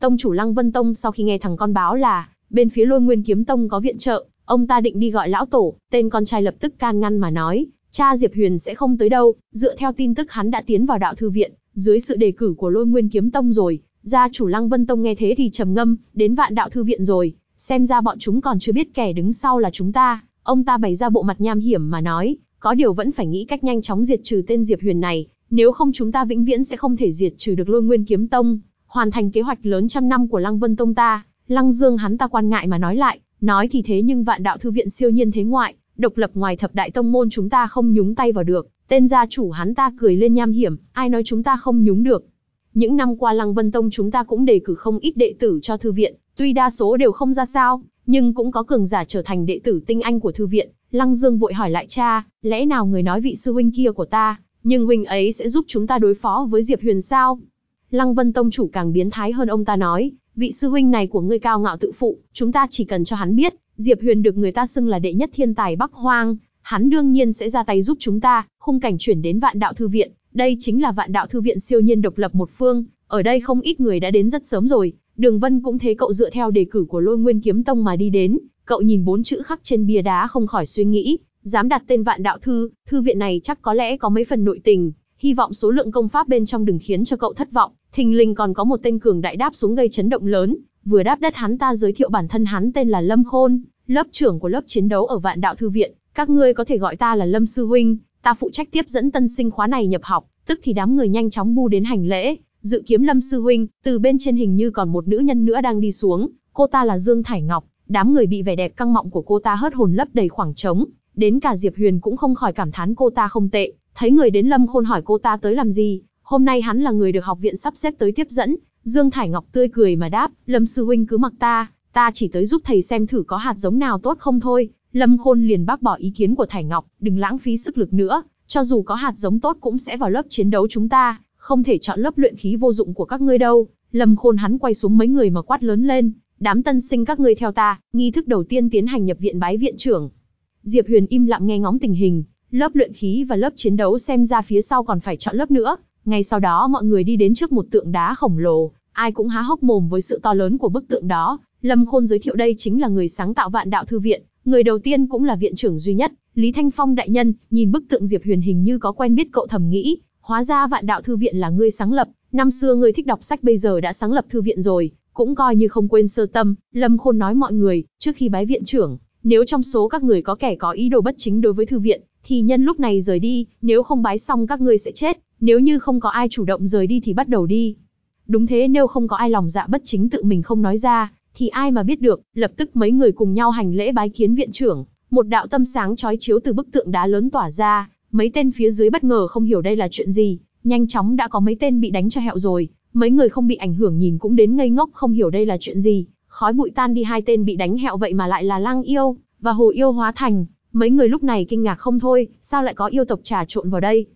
Tông chủ Lăng Vân Tông sau khi nghe thằng con báo là bên phía Lôi Nguyên Kiếm Tông có viện trợ, ông ta định đi gọi lão tổ, tên con trai lập tức can ngăn mà nói, cha Diệp Huyền sẽ không tới đâu, dựa theo tin tức hắn đã tiến vào đạo thư viện, dưới sự đề cử của Lôi Nguyên Kiếm Tông rồi, gia chủ Lăng Vân Tông nghe thế thì trầm ngâm, đến vạn đạo thư viện rồi, xem ra bọn chúng còn chưa biết kẻ đứng sau là chúng ta, ông ta bày ra bộ mặt nham hiểm mà nói, có điều vẫn phải nghĩ cách nhanh chóng diệt trừ tên Diệp Huyền này, nếu không chúng ta vĩnh viễn sẽ không thể diệt trừ được Lôi Nguyên Kiếm Tông hoàn thành kế hoạch lớn trăm năm của Lăng Vân Tông ta, Lăng Dương hắn ta quan ngại mà nói lại, nói thì thế nhưng vạn đạo thư viện siêu nhiên thế ngoại, độc lập ngoài thập đại tông môn chúng ta không nhúng tay vào được, tên gia chủ hắn ta cười lên nham hiểm, ai nói chúng ta không nhúng được. Những năm qua Lăng Vân Tông chúng ta cũng đề cử không ít đệ tử cho thư viện, tuy đa số đều không ra sao, nhưng cũng có cường giả trở thành đệ tử tinh anh của thư viện. Lăng Dương vội hỏi lại cha, lẽ nào người nói vị sư huynh kia của ta, nhưng huynh ấy sẽ giúp chúng ta đối phó với Diệp Huyền sao? Lăng Vân Tông chủ càng biến thái hơn ông ta nói, vị sư huynh này của ngươi cao ngạo tự phụ, chúng ta chỉ cần cho hắn biết, Diệp Huyền được người ta xưng là đệ nhất thiên tài Bắc Hoang, hắn đương nhiên sẽ ra tay giúp chúng ta, khung cảnh chuyển đến vạn đạo thư viện, đây chính là vạn đạo thư viện siêu nhiên độc lập một phương, ở đây không ít người đã đến rất sớm rồi, Đường Vân cũng thế, cậu dựa theo đề cử của Lôi Nguyên Kiếm Tông mà đi đến, cậu nhìn bốn chữ khắc trên bia đá không khỏi suy nghĩ, dám đặt tên Vạn Đạo Thư, thư viện này chắc có lẽ có mấy phần nội tình, hy vọng số lượng công pháp bên trong đừng khiến cho cậu thất vọng. Thình lình còn có một tên cường đại đáp xuống gây chấn động lớn, vừa đáp đất hắn ta giới thiệu bản thân hắn tên là Lâm Khôn, lớp trưởng của lớp chiến đấu ở Vạn Đạo thư viện, các ngươi có thể gọi ta là Lâm sư huynh, ta phụ trách tiếp dẫn tân sinh khóa này nhập học, tức thì đám người nhanh chóng bu đến hành lễ, dự kiếm Lâm sư huynh, từ bên trên hình như còn một nữ nhân nữa đang đi xuống, cô ta là Dương Thải Ngọc, đám người bị vẻ đẹp căng mọng của cô ta hớt hồn lấp đầy khoảng trống, đến cả Diệp Huyền cũng không khỏi cảm thán cô ta không tệ, Thấy người đến Lâm Khôn hỏi cô ta tới làm gì, hôm nay hắn là người được học viện sắp xếp tới tiếp dẫn, Dương Thải Ngọc tươi cười mà đáp, Lâm Sư Huynh cứ mặc ta, ta chỉ tới giúp thầy xem thử có hạt giống nào tốt không thôi. Lâm Khôn liền bác bỏ ý kiến của Thải Ngọc, đừng lãng phí sức lực nữa, cho dù có hạt giống tốt cũng sẽ vào lớp chiến đấu chúng ta, không thể chọn lớp luyện khí vô dụng của các ngươi đâu. Lâm Khôn hắn quay xuống mấy người mà quát lớn lên, đám tân sinh các ngươi theo ta, nghi thức đầu tiên tiến hành nhập viện bái viện trưởng. Diệp Huyền im lặng nghe ngóng tình hình, Lớp luyện khí và lớp chiến đấu xem ra phía sau còn phải chọn lớp nữa. Ngay sau đó mọi người đi đến trước một tượng đá khổng lồ, ai cũng há hốc mồm với sự to lớn của bức tượng đó. Lâm Khôn giới thiệu đây chính là người sáng tạo vạn đạo thư viện, người đầu tiên cũng là viện trưởng duy nhất, Lý Thanh Phong đại nhân, nhìn bức tượng Diệp Huyền hình như có quen biết cậu thầm nghĩ, hóa ra vạn đạo thư viện là ngươi sáng lập, năm xưa ngươi thích đọc sách bây giờ đã sáng lập thư viện rồi, cũng coi như không quên sơ tâm, Lâm Khôn nói mọi người, trước khi bái viện trưởng, nếu trong số các người có kẻ có ý đồ bất chính đối với thư viện, thì nhân lúc này rời đi, nếu không bái xong các ngươi sẽ chết, nếu như không có ai chủ động rời đi thì bắt đầu đi. Đúng thế nếu không có ai lòng dạ bất chính tự mình không nói ra, thì ai mà biết được, lập tức mấy người cùng nhau hành lễ bái kiến viện trưởng, một đạo tâm sáng chói chiếu từ bức tượng đá lớn tỏa ra, mấy tên phía dưới bất ngờ không hiểu đây là chuyện gì, nhanh chóng đã có mấy tên bị đánh cho hẹo rồi, mấy người không bị ảnh hưởng nhìn cũng đến ngây ngốc không hiểu đây là chuyện gì, khói bụi tan đi hai tên bị đánh hẹo vậy mà lại là Lang Yêu và Hồ Yêu hóa thành, Mấy người lúc này kinh ngạc không thôi, sao lại có yêu tộc trà trộn vào đây?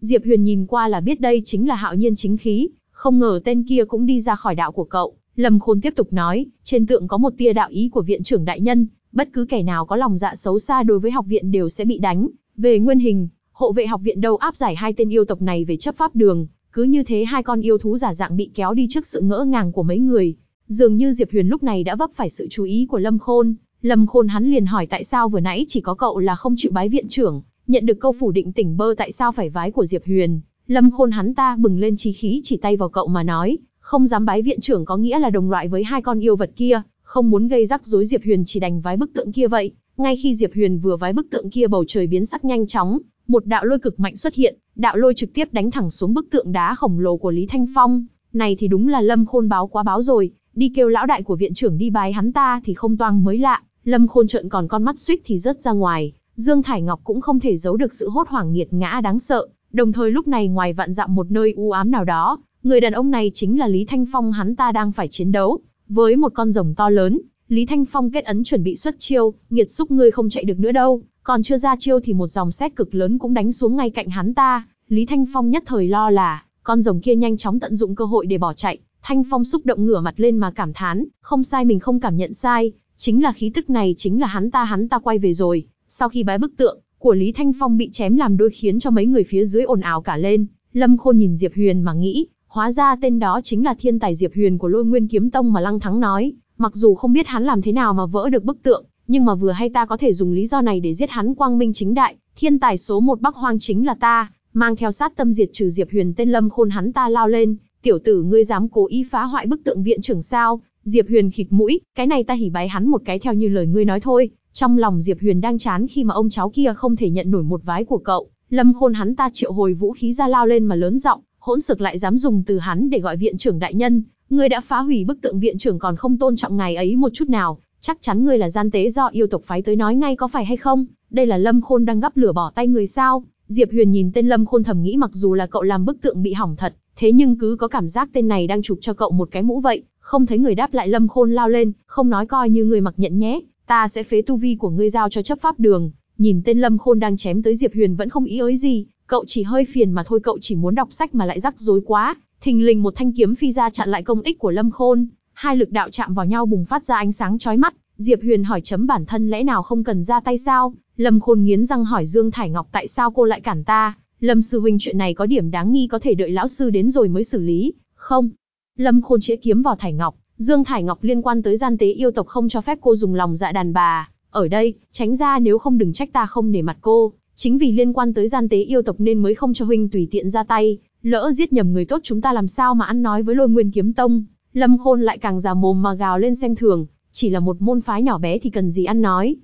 Diệp Huyền nhìn qua là biết đây chính là hạo nhiên chính khí, không ngờ tên kia cũng đi ra khỏi đạo của cậu. Lâm Khôn tiếp tục nói, trên tượng có một tia đạo ý của viện trưởng đại nhân, bất cứ kẻ nào có lòng dạ xấu xa đối với học viện đều sẽ bị đánh. Về nguyên hình, hộ vệ học viện đâu áp giải hai tên yêu tộc này về chấp pháp đường, cứ như thế hai con yêu thú giả dạng bị kéo đi trước sự ngỡ ngàng của mấy người. Dường như Diệp Huyền lúc này đã vấp phải sự chú ý của Lâm Khôn, Lâm Khôn hắn liền hỏi tại sao vừa nãy chỉ có cậu là không chịu bái viện trưởng, nhận được câu phủ định tỉnh bơ tại sao phải vái của Diệp Huyền. Lâm Khôn hắn ta bừng lên chí khí chỉ tay vào cậu mà nói, không dám bái viện trưởng có nghĩa là đồng loại với hai con yêu vật kia, không muốn gây rắc rối Diệp Huyền chỉ đành vái bức tượng kia vậy. Ngay khi Diệp Huyền vừa vái bức tượng kia bầu trời biến sắc nhanh chóng, một đạo lôi cực mạnh xuất hiện, đạo lôi trực tiếp đánh thẳng xuống bức tượng đá khổng lồ của Lý Thanh Phong. Này thì đúng là Lâm Khôn báo quá báo rồi, đi kêu lão đại của viện trưởng đi bái hắn ta thì không toang mới lạ. Lâm Khôn trợn còn con mắt suýt thì rớt ra ngoài, Dương Thải Ngọc cũng không thể giấu được sự hốt hoảng nghiệt ngã đáng sợ, đồng thời lúc này ngoài vạn dặm một nơi u ám nào đó, người đàn ông này chính là Lý Thanh Phong hắn ta đang phải chiến đấu, với một con rồng to lớn, Lý Thanh Phong kết ấn chuẩn bị xuất chiêu, nghiệt xúc ngươi không chạy được nữa đâu, còn chưa ra chiêu thì một dòng xét cực lớn cũng đánh xuống ngay cạnh hắn ta, Lý Thanh Phong nhất thời lo là, con rồng kia nhanh chóng tận dụng cơ hội để bỏ chạy, Thanh Phong xúc động ngửa mặt lên mà cảm thán, không sai mình không cảm nhận sai, Chính là khí tức này chính là hắn ta hắn ta quay về rồi, sau khi bái bức tượng của Lý Thanh Phong bị chém làm đôi khiến cho mấy người phía dưới ồn ào cả lên, Lâm Khôn nhìn Diệp Huyền mà nghĩ, hóa ra tên đó chính là thiên tài Diệp Huyền của Lôi Nguyên Kiếm Tông mà Lăng Thắng nói, mặc dù không biết hắn làm thế nào mà vỡ được bức tượng, nhưng mà vừa hay ta có thể dùng lý do này để giết hắn quang minh chính đại, thiên tài số một Bắc Hoang chính là ta, mang theo sát tâm diệt trừ Diệp Huyền tên Lâm Khôn hắn ta lao lên, tiểu tử ngươi dám cố ý phá hoại bức tượng viện trưởng sao, Diệp Huyền khịt mũi, cái này ta hỉ bái hắn một cái theo như lời ngươi nói thôi. Trong lòng Diệp Huyền đang chán khi mà ông cháu kia không thể nhận nổi một vái của cậu. Lâm Khôn hắn ta triệu hồi vũ khí ra lao lên mà lớn giọng, hỗn sực lại dám dùng từ hắn để gọi viện trưởng đại nhân. Ngươi đã phá hủy bức tượng viện trưởng còn không tôn trọng ngài ấy một chút nào, chắc chắn ngươi là gian tế do yêu tộc phái tới nói ngay có phải hay không? Đây là Lâm Khôn đang gắp lửa bỏ tay người sao? Diệp Huyền nhìn tên Lâm Khôn thầm nghĩ mặc dù là cậu làm bức tượng bị hỏng thật, thế nhưng cứ có cảm giác tên này đang chụp cho cậu một cái mũ vậy, không thấy người đáp lại Lâm Khôn lao lên, không nói coi như người mặc nhận nhé, ta sẽ phế tu vi của ngươi giao cho chấp pháp đường. Nhìn tên Lâm Khôn đang chém tới Diệp Huyền vẫn không ý ới gì, cậu chỉ hơi phiền mà thôi cậu chỉ muốn đọc sách mà lại rắc rối quá. Thình lình một thanh kiếm phi ra chặn lại công ích của Lâm Khôn, hai lực đạo chạm vào nhau bùng phát ra ánh sáng chói mắt, Diệp Huyền hỏi chấm bản thân lẽ nào không cần ra tay sao? Lâm Khôn nghiến răng hỏi Dương Thải Ngọc tại sao cô lại cản ta? Lâm sư huynh chuyện này có điểm đáng nghi có thể đợi lão sư đến rồi mới xử lý, không? Lâm Khôn chĩa kiếm vào Thải Ngọc, Dương Thải Ngọc liên quan tới gian tế yêu tộc không cho phép cô dùng lòng dạ đàn bà, ở đây, tránh ra nếu không đừng trách ta không nể mặt cô, chính vì liên quan tới gian tế yêu tộc nên mới không cho huynh tùy tiện ra tay, lỡ giết nhầm người tốt chúng ta làm sao mà ăn nói với Lôi Nguyên kiếm tông. Lâm Khôn lại càng già mồm mà gào lên xem thường, chỉ là một môn phái nhỏ bé thì cần gì ăn nói.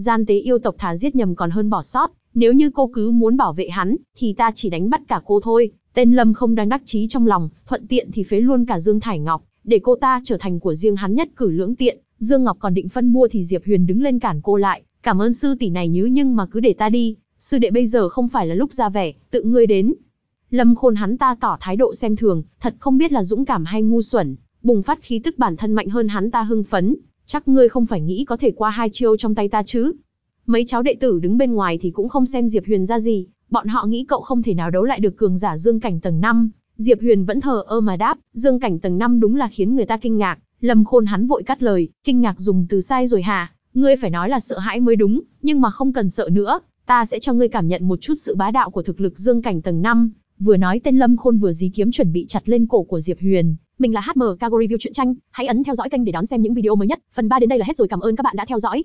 Gian tế yêu tộc thà giết nhầm còn hơn bỏ sót, nếu như cô cứ muốn bảo vệ hắn, thì ta chỉ đánh bắt cả cô thôi. Tên Lâm không đang đắc chí trong lòng, thuận tiện thì phế luôn cả Dương Thải Ngọc, để cô ta trở thành của riêng hắn nhất cử lưỡng tiện. Dương Ngọc còn định phân mua thì Diệp Huyền đứng lên cản cô lại, cảm ơn sư tỷ này nhứ nhưng mà cứ để ta đi, sư đệ bây giờ không phải là lúc ra vẻ, tự ngươi đến. Lâm khôn hắn ta tỏ thái độ xem thường, thật không biết là dũng cảm hay ngu xuẩn, bùng phát khí tức bản thân mạnh hơn hắn ta hưng phấn, chắc ngươi không phải nghĩ có thể qua hai chiêu trong tay ta chứ. Mấy cháu đệ tử đứng bên ngoài thì cũng không xem Diệp Huyền ra gì, bọn họ nghĩ cậu không thể nào đấu lại được cường giả dương cảnh tầng 5. Diệp Huyền vẫn thờ ơ mà đáp, dương cảnh tầng 5 đúng là khiến người ta kinh ngạc, Lâm khôn hắn vội cắt lời, kinh ngạc dùng từ sai rồi hả, ngươi phải nói là sợ hãi mới đúng, nhưng mà không cần sợ nữa, ta sẽ cho ngươi cảm nhận một chút sự bá đạo của thực lực dương cảnh tầng 5. Vừa nói tên Lâm Khôn vừa dí kiếm chuẩn bị chặt lên cổ của Diệp Huyền, mình là HM Cargo Review truyện tranh, hãy ấn theo dõi kênh để đón xem những video mới nhất. Phần 3 đến đây là hết rồi, cảm ơn các bạn đã theo dõi.